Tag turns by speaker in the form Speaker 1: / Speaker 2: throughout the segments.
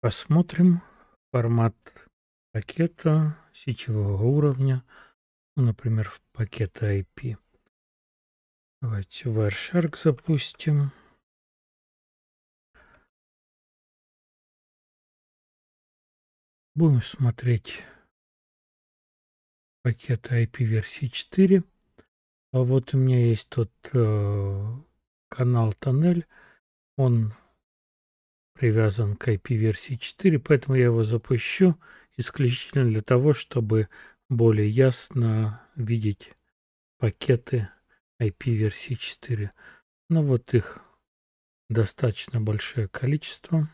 Speaker 1: Посмотрим формат пакета сетевого уровня, ну, например, в пакет IP.
Speaker 2: Давайте Wireshark запустим. Будем смотреть
Speaker 1: пакета ipv 4. А вот у меня есть тот э, канал Тоннель. Он привязан к ipv 4, поэтому я его запущу исключительно для того, чтобы более ясно видеть пакеты ipv 4. Ну вот их достаточно большое количество.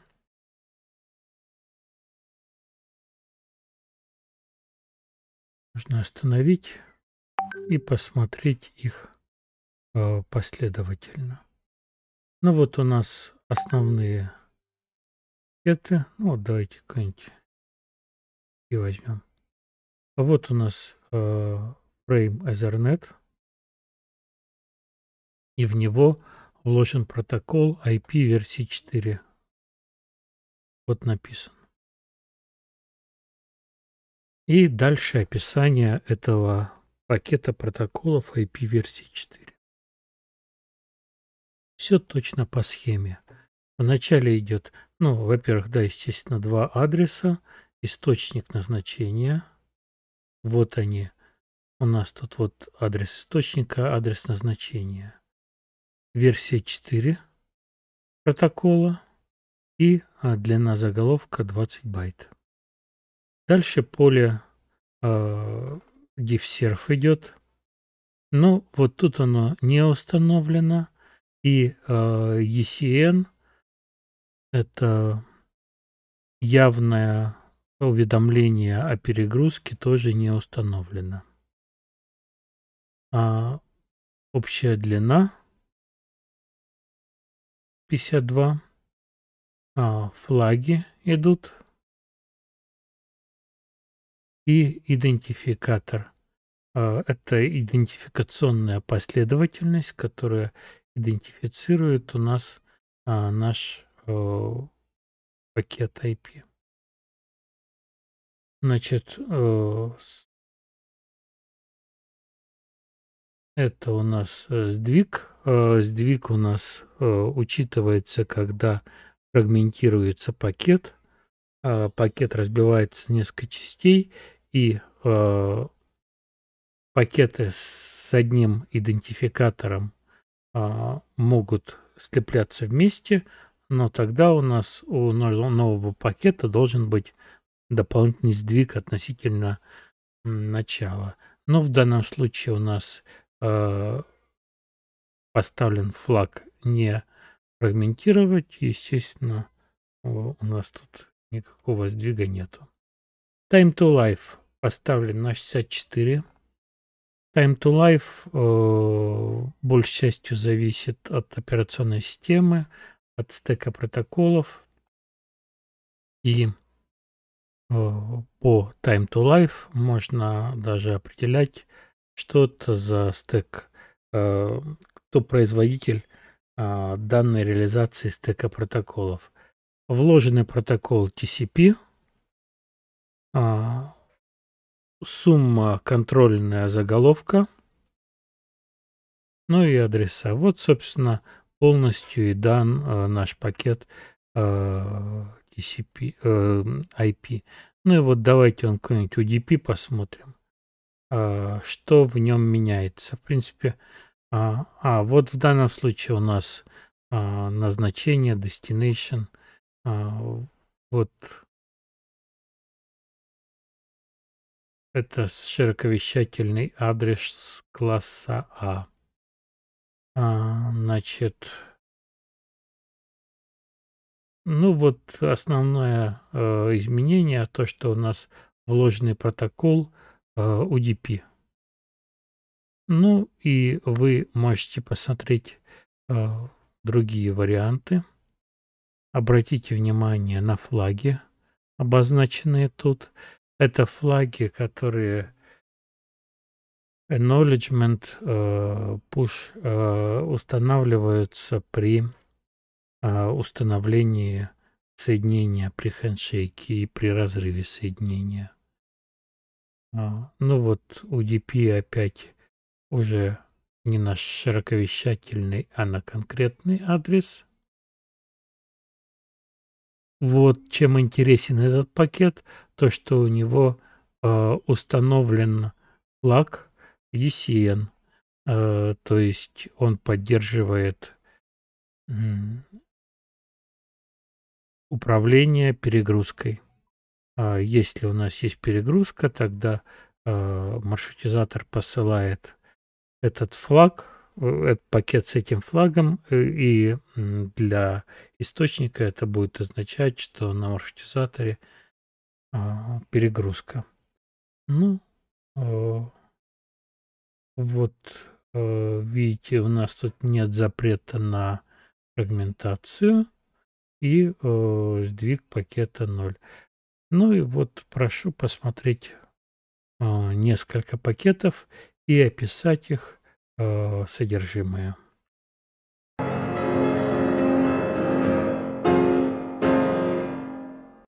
Speaker 1: нужно остановить и посмотреть их э, последовательно. Ну вот у нас основные
Speaker 2: это, Ну вот давайте какой-нибудь и возьмем. А
Speaker 1: вот у нас э, Frame Ethernet. И в него вложен протокол IP версии 4.
Speaker 2: Вот написано. И дальше
Speaker 1: описание этого пакета протоколов IP версии 4 Все точно по схеме. Вначале идет, ну, во-первых, да, естественно, два адреса, источник назначения. Вот они. У нас тут вот адрес источника, адрес назначения. Версия 4 протокола и а, длина заголовка 20 байт. Дальше поле э, идет. Но вот тут оно не установлено. И а, э, ECN это явное уведомление о перегрузке тоже не установлено. А общая длина
Speaker 2: 52. А
Speaker 1: флаги идут и идентификатор. А, это идентификационная последовательность, которая идентифицирует у нас а, наш э, пакет IP. Значит, э, это у нас э, сдвиг. Сдвиг у нас учитывается, когда фрагментируется пакет. А, пакет разбивается на несколько частей, и э, пакеты с одним идентификатором э, могут слепляться вместе, но тогда у нас у нового пакета должен быть дополнительный сдвиг относительно начала. Но в данном случае у нас э, поставлен флаг не фрагментировать. Естественно, у нас тут никакого сдвига нету. Time to life поставлен на 64. Time to Life э, большей частью зависит от операционной системы, от стека протоколов. И э, по Time to Life можно даже определять, что это за стек, э, кто производитель э, данной реализации стека протоколов. Вложенный протокол TCP, э, сумма контрольная заголовка, ну и адреса. Вот, собственно, полностью и дан э, наш пакет э, TCP, э, IP. Ну и вот давайте он какой-нибудь UDP посмотрим, э, что в нем меняется. В принципе, а, а вот в данном случае у нас а, назначение, destination. А,
Speaker 2: вот Это
Speaker 1: широковещательный адрес класса А. а значит, ну вот основное э, изменение, то, что у нас вложенный протокол э, UDP. Ну и вы можете посмотреть э, другие варианты. Обратите внимание на флаги, обозначенные тут это флаги, которые acknowledgement э, push э, устанавливаются при э, установлении соединения при хендшейке и при разрыве соединения. А, ну вот UDP опять уже не на широковещательный, а на конкретный адрес – вот чем интересен этот пакет, то что у него э, установлен флаг ECN, э, то есть он поддерживает э, управление перегрузкой. Э, если у нас есть перегрузка, тогда э, маршрутизатор посылает этот флаг Э, пакет с этим флагом, э, и для источника это будет означать, что на маршрутизаторе а, перегрузка. Ну, э, вот видите, у нас тут нет запрета на фрагментацию и сдвиг пакета 0. Ну и вот прошу посмотреть а, несколько пакетов и описать их э, содержимое.